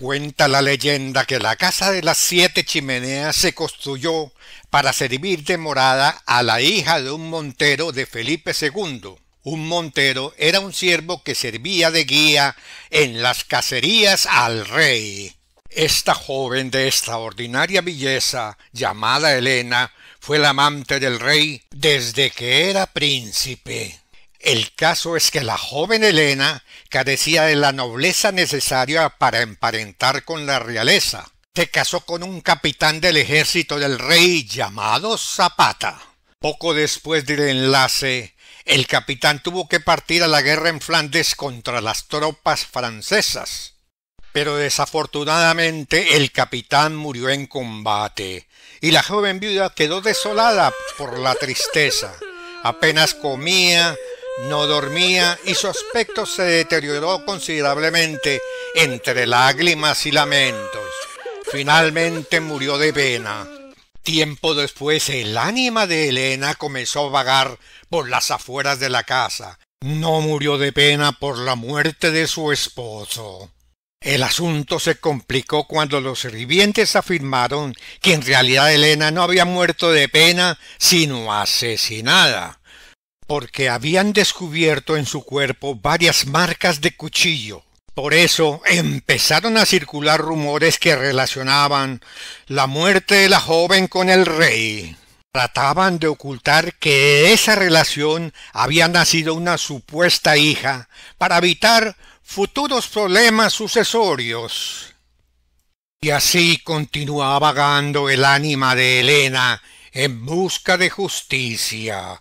Cuenta la leyenda que la casa de las siete chimeneas se construyó para servir de morada a la hija de un montero de Felipe II. Un montero era un siervo que servía de guía en las cacerías al rey. Esta joven de extraordinaria belleza, llamada Elena, fue la amante del rey desde que era príncipe. El caso es que la joven Elena carecía de la nobleza necesaria para emparentar con la realeza. Se casó con un capitán del ejército del rey llamado Zapata. Poco después del enlace, el capitán tuvo que partir a la guerra en Flandes contra las tropas francesas. Pero desafortunadamente el capitán murió en combate y la joven viuda quedó desolada por la tristeza. Apenas comía no dormía y su aspecto se deterioró considerablemente entre lágrimas y lamentos. Finalmente murió de pena. Tiempo después el ánima de Elena comenzó a vagar por las afueras de la casa. No murió de pena por la muerte de su esposo. El asunto se complicó cuando los sirvientes afirmaron que en realidad Elena no había muerto de pena, sino asesinada porque habían descubierto en su cuerpo varias marcas de cuchillo. Por eso empezaron a circular rumores que relacionaban la muerte de la joven con el rey. Trataban de ocultar que de esa relación había nacido una supuesta hija para evitar futuros problemas sucesorios. Y así continuaba vagando el ánima de Elena en busca de justicia.